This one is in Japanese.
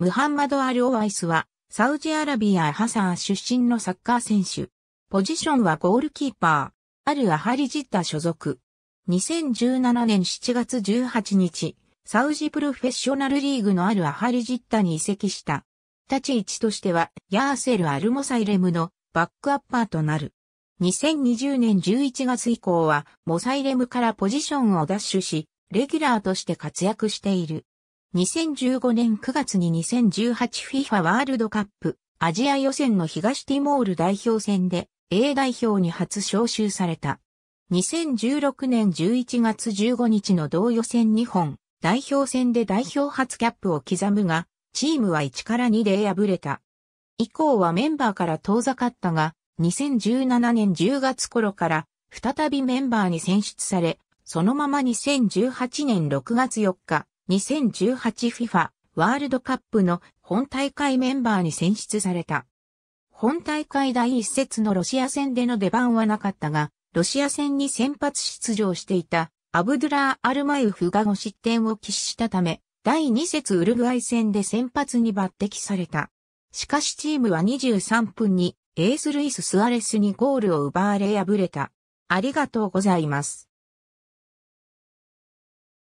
ムハンマド・アル・オワイスは、サウジアラビア・ハサー出身のサッカー選手。ポジションはゴールキーパー。アル・アハリジッタ所属。2017年7月18日、サウジプロフェッショナルリーグのアル・アハリジッタに移籍した。立ち位置としては、ヤーセル・アルモサイレムのバックアッパーとなる。2020年11月以降は、モサイレムからポジションを奪取し、レギュラーとして活躍している。2015年9月に 2018FIFA ワールドカップアジア予選の東ティモール代表戦で A 代表に初招集された。2016年11月15日の同予選2本、代表戦で代表初キャップを刻むが、チームは1から2で敗れた。以降はメンバーから遠ざかったが、2017年10月頃から再びメンバーに選出され、そのまま2018年6月4日、2018FIFA ワールドカップの本大会メンバーに選出された。本大会第一節のロシア戦での出番はなかったが、ロシア戦に先発出場していたアブドゥラー・アルマユフが5失点を喫したため、第2節ウルグアイ戦で先発に抜擢された。しかしチームは23分にエース・ルイス・スアレスにゴールを奪われ敗れた。ありがとうございます。